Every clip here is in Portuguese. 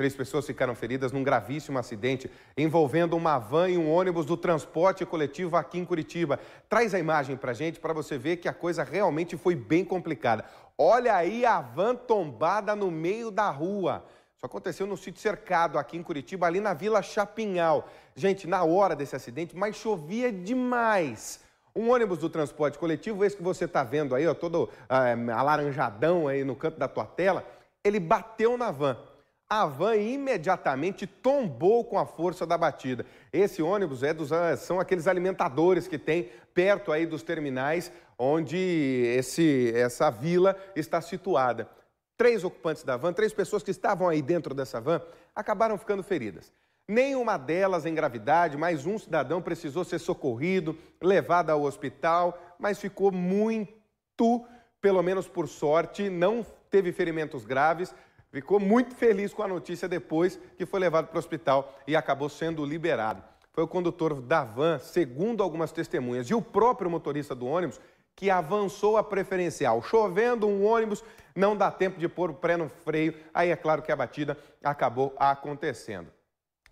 Três pessoas ficaram feridas num gravíssimo acidente envolvendo uma van e um ônibus do transporte coletivo aqui em Curitiba. Traz a imagem para gente para você ver que a coisa realmente foi bem complicada. Olha aí a van tombada no meio da rua. Isso aconteceu no sítio cercado aqui em Curitiba, ali na Vila Chapinhal. Gente, na hora desse acidente, mas chovia demais. Um ônibus do transporte coletivo, esse que você está vendo aí, ó, todo ah, é, alaranjadão aí no canto da tua tela, ele bateu na van a van imediatamente tombou com a força da batida. Esse ônibus é dos, ah, são aqueles alimentadores que tem perto aí dos terminais onde esse, essa vila está situada. Três ocupantes da van, três pessoas que estavam aí dentro dessa van, acabaram ficando feridas. Nenhuma delas em gravidade, mas um cidadão precisou ser socorrido, levado ao hospital, mas ficou muito, pelo menos por sorte, não teve ferimentos graves, Ficou muito feliz com a notícia depois que foi levado para o hospital e acabou sendo liberado. Foi o condutor da van, segundo algumas testemunhas, e o próprio motorista do ônibus que avançou a preferencial. Chovendo um ônibus, não dá tempo de pôr o pré no freio. Aí é claro que a batida acabou acontecendo.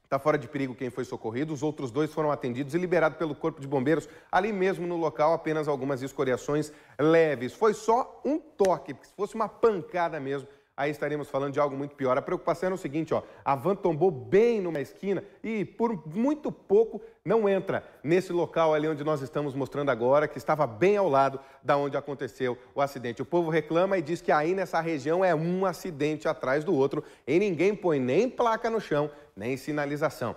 Está fora de perigo quem foi socorrido. Os outros dois foram atendidos e liberados pelo Corpo de Bombeiros. Ali mesmo no local, apenas algumas escoriações leves. Foi só um toque, se fosse uma pancada mesmo, aí estaremos falando de algo muito pior. A preocupação era é o seguinte, ó, a van tombou bem numa esquina e por muito pouco não entra nesse local ali onde nós estamos mostrando agora, que estava bem ao lado da onde aconteceu o acidente. O povo reclama e diz que aí nessa região é um acidente atrás do outro e ninguém põe nem placa no chão, nem sinalização.